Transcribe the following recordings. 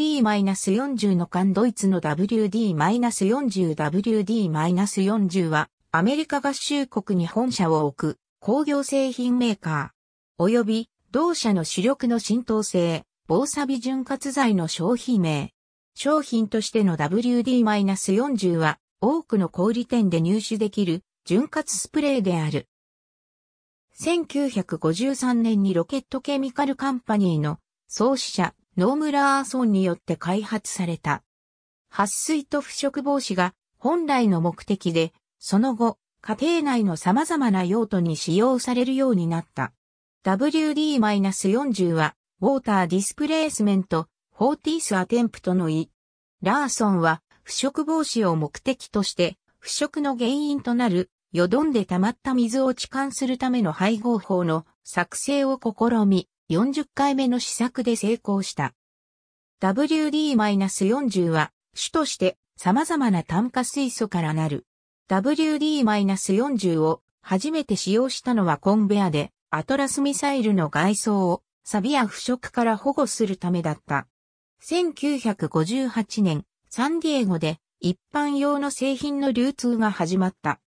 WD-40 の間ドイツの WD-40、WD-40 はアメリカ合衆国に本社を置く工業製品メーカー、及び同社の主力の浸透性、防錆潤滑剤の商品名。商品としての WD-40 は多くの小売店で入手できる潤滑スプレーである。1953年にロケットケミカルカンパニーの創始者ノームラーソンによって開発された。撥水と腐食防止が本来の目的で、その後、家庭内の様々な用途に使用されるようになった。WD-40 は、ウォーターディスプレイスメント、フォーティースアテンプトの意。ラーソンは、腐食防止を目的として、腐食の原因となる、よどんで溜まった水を置換するための配合法の作成を試み、40回目の試作で成功した。WD-40 は主として様々な炭化水素からなる。WD-40 を初めて使用したのはコンベアでアトラスミサイルの外装を錆や腐食から保護するためだった。1958年、サンディエゴで一般用の製品の流通が始まった。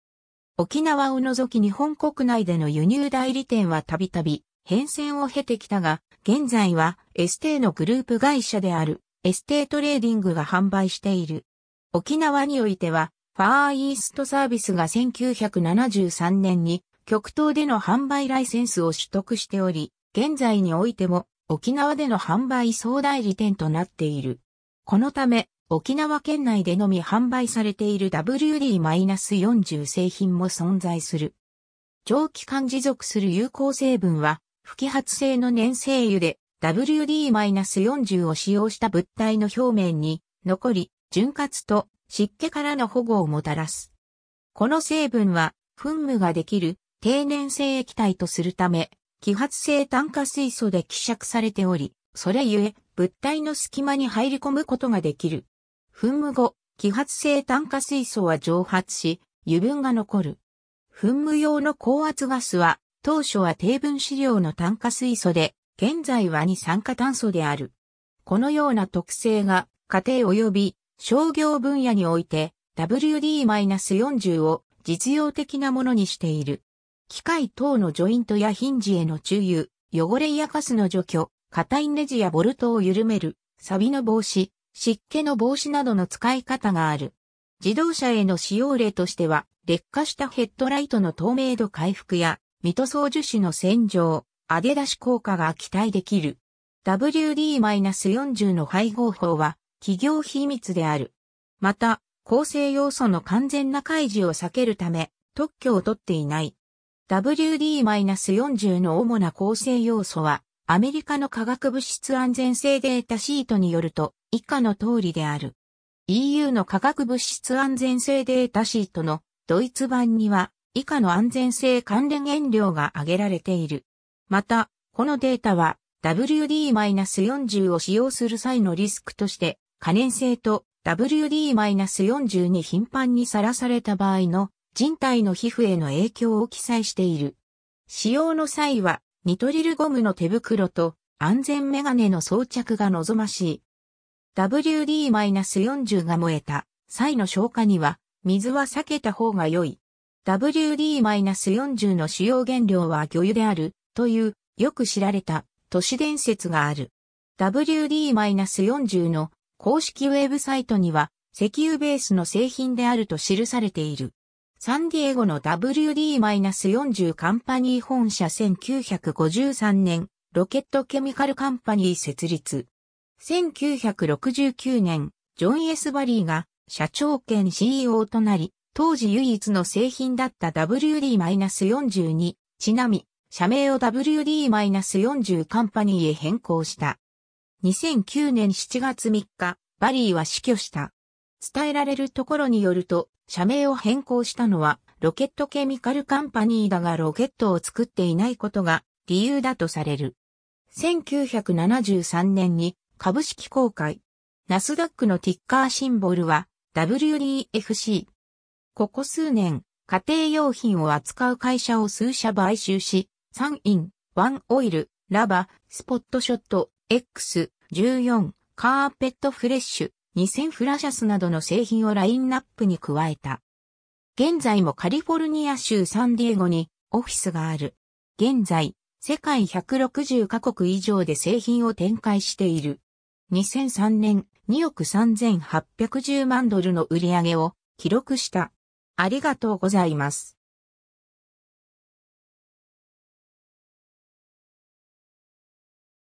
沖縄を除き日本国内での輸入代理店はたびたび変遷を経てきたが、現在はエステーのグループ会社であるエステートレーディングが販売している。沖縄においては、ファーイーストサービスが1973年に極東での販売ライセンスを取得しており、現在においても沖縄での販売総代理店となっている。このため、沖縄県内でのみ販売されている WD-40 製品も存在する。長期間持続する有効成分は不揮発性の粘性油で WD-40 を使用した物体の表面に残り、潤滑と湿気からの保護をもたらす。この成分は、噴霧ができる低粘性液体とするため、揮発性炭化水素で希釈されており、それゆえ物体の隙間に入り込むことができる。噴霧後、揮発性炭化水素は蒸発し、油分が残る。噴霧用の高圧ガスは当初は低分子量の炭化水素で、現在は二酸化炭素である。このような特性が家庭及び商業分野において WD-40 を実用的なものにしている。機械等のジョイントやヒンジへの注油、汚れやカスの除去、硬いネジやボルトを緩める、錆の防止、湿気の防止などの使い方がある。自動車への使用例としては、劣化したヘッドライトの透明度回復や、水戸ウ樹脂の洗浄、揚げ出し効果が期待できる。WD-40 の配合法は企業秘密である。また、構成要素の完全な開示を避けるため特許を取っていない。WD-40 の主な構成要素は、アメリカの化学物質安全性データシートによると、以下の通りである。EU の化学物質安全性データシートのドイツ版には、以下の安全性関連原料が挙げられている。また、このデータは WD-40 を使用する際のリスクとして、可燃性と WD-40 に頻繁にさらされた場合の人体の皮膚への影響を記載している。使用の際は、ニトリルゴムの手袋と安全メガネの装着が望ましい。WD-40 が燃えた際の消火には、水は避けた方が良い。WD-40 の主要原料は魚油であるというよく知られた都市伝説がある。WD-40 の公式ウェブサイトには石油ベースの製品であると記されている。サンディエゴの WD-40 カンパニー本社1953年ロケットケミカルカンパニー設立。1969年、ジョン・エス・バリーが社長兼 CEO となり、当時唯一の製品だった WD-42 ちなみ、社名を WD-40 カンパニーへ変更した。2009年7月3日、バリーは死去した。伝えられるところによると、社名を変更したのは、ロケットケミカルカンパニーだがロケットを作っていないことが理由だとされる。1973年に株式公開。ナスダックのティッカーシンボルは WDFC。ここ数年、家庭用品を扱う会社を数社買収し、サンイン、ワンオイル、ラバ、スポットショット、X、14、カーペットフレッシュ、2000フラシャスなどの製品をラインナップに加えた。現在もカリフォルニア州サンディエゴにオフィスがある。現在、世界160カ国以上で製品を展開している。2003年2億3810万ドルの売り上げを記録した。ありがとうございます。